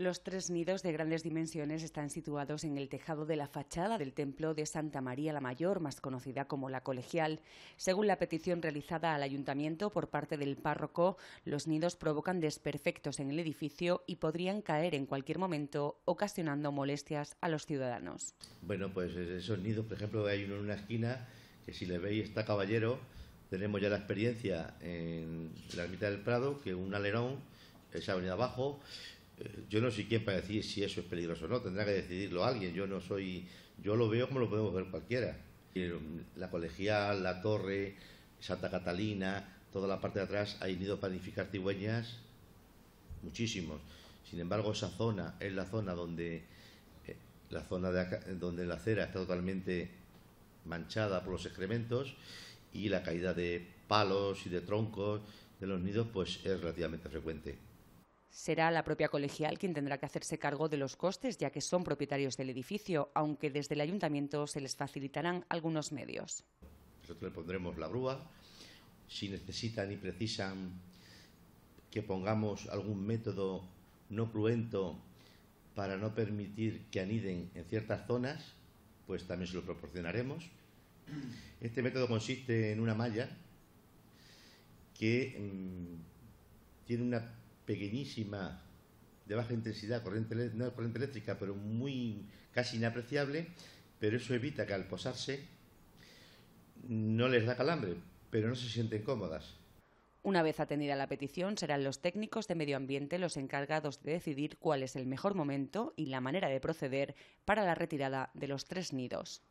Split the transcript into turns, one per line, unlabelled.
Los tres nidos de grandes dimensiones están situados en el tejado de la fachada del templo de Santa María la Mayor, más conocida como la Colegial. Según la petición realizada al ayuntamiento por parte del párroco, los nidos provocan desperfectos en el edificio y podrían caer en cualquier momento, ocasionando molestias a los ciudadanos.
Bueno, pues esos nidos, por ejemplo, hay uno en una esquina que si le veis está caballero. Tenemos ya la experiencia en la mitad del Prado que un alerón se ha venido abajo eh, yo no soy quién para decir si eso es peligroso o no, tendrá que decidirlo alguien, yo no soy, yo lo veo como lo podemos ver cualquiera. La colegial, la torre, Santa Catalina, toda la parte de atrás, hay nidos para nificar cigüeñas, muchísimos. Sin embargo, esa zona es la zona donde eh, la zona donde la acera está totalmente manchada por los excrementos y la caída de palos y de troncos de los nidos pues es relativamente frecuente.
Será la propia colegial quien tendrá que hacerse cargo de los costes, ya que son propietarios del edificio, aunque desde el ayuntamiento se les facilitarán algunos medios.
Nosotros le pondremos la grúa. Si necesitan y precisan que pongamos algún método no cruento para no permitir que aniden en ciertas zonas, pues también se lo proporcionaremos. Este método consiste en una malla que mm, tiene una pequeñísima de baja intensidad, corriente, no corriente eléctrica, pero muy casi inapreciable, pero eso evita que al posarse no les da calambre, pero no se sienten cómodas.
Una vez atendida la petición, serán los técnicos de medio ambiente los encargados de decidir cuál es el mejor momento y la manera de proceder para la retirada de los tres nidos.